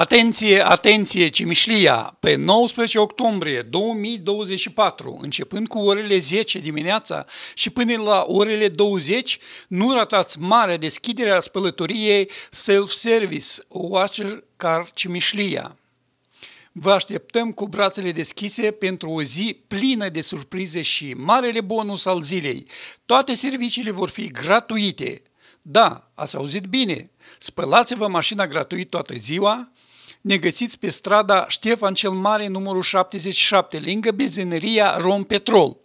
Atenție, atenție, Cimișlia! Pe 19 octombrie 2024, începând cu orele 10 dimineața și până la orele 20, nu ratați mare deschiderea spălătoriei Self-Service Watcher Car Cimișlia. Vă așteptăm cu brațele deschise pentru o zi plină de surprize și marele bonus al zilei. Toate serviciile vor fi gratuite. Da, ați auzit bine! Spălați-vă mașina gratuit toată ziua, ne găsiți pe strada Ștefan cel Mare, numărul 77, lângă rom petrol.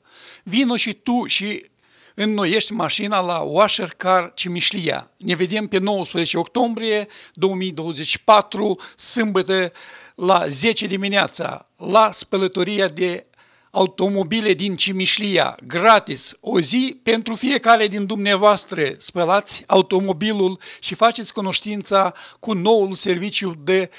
Vino și tu și înnoiești mașina la Washer Car Cimișlia. Ne vedem pe 19 octombrie 2024, sâmbătă, la 10 dimineața, la spălătoria de automobile din Cimișlia, gratis, o zi pentru fiecare din dumneavoastră. Spălați automobilul și faceți cunoștința cu noul serviciu de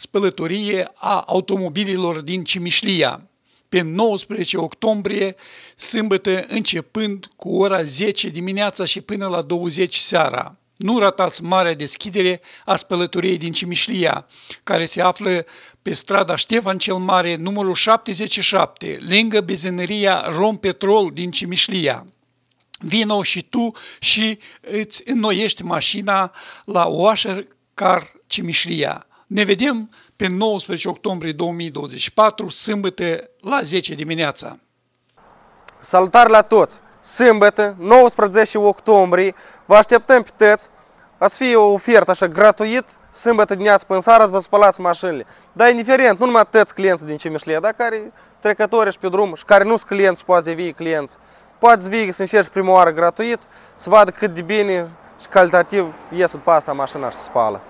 spălătorie a automobililor din Cimișlia pe 19 octombrie, sâmbătă începând cu ora 10 dimineața și până la 20 seara. Nu ratați marea deschidere a spălătoriei din Cimișlia, care se află pe strada Ștefan cel Mare, numărul 77, lângă bezenăria Rompetrol din Cimișlia. Vino și tu și îți înnoiești mașina la Washer Car Cimișlia. Ne vedem pe 19 octombrie 2024, sâmbătă la 10 dimineața. Salutare la toți! Sâmbătă, 19 octombrie, vă așteptăm pe tăți. A să fie o ofertă așa gratuit, sâmbătă dimineața până seara să vă spălați mașinile. Dar indiferent, nu numai tăți clienți din Cimișlie, dar care trecători și pe drum și care nu sunt clienți și poate devii clienți. Poate vii să încerci prima oară gratuit, să vadă cât de bine și calitativ iese pe asta mașina și spală.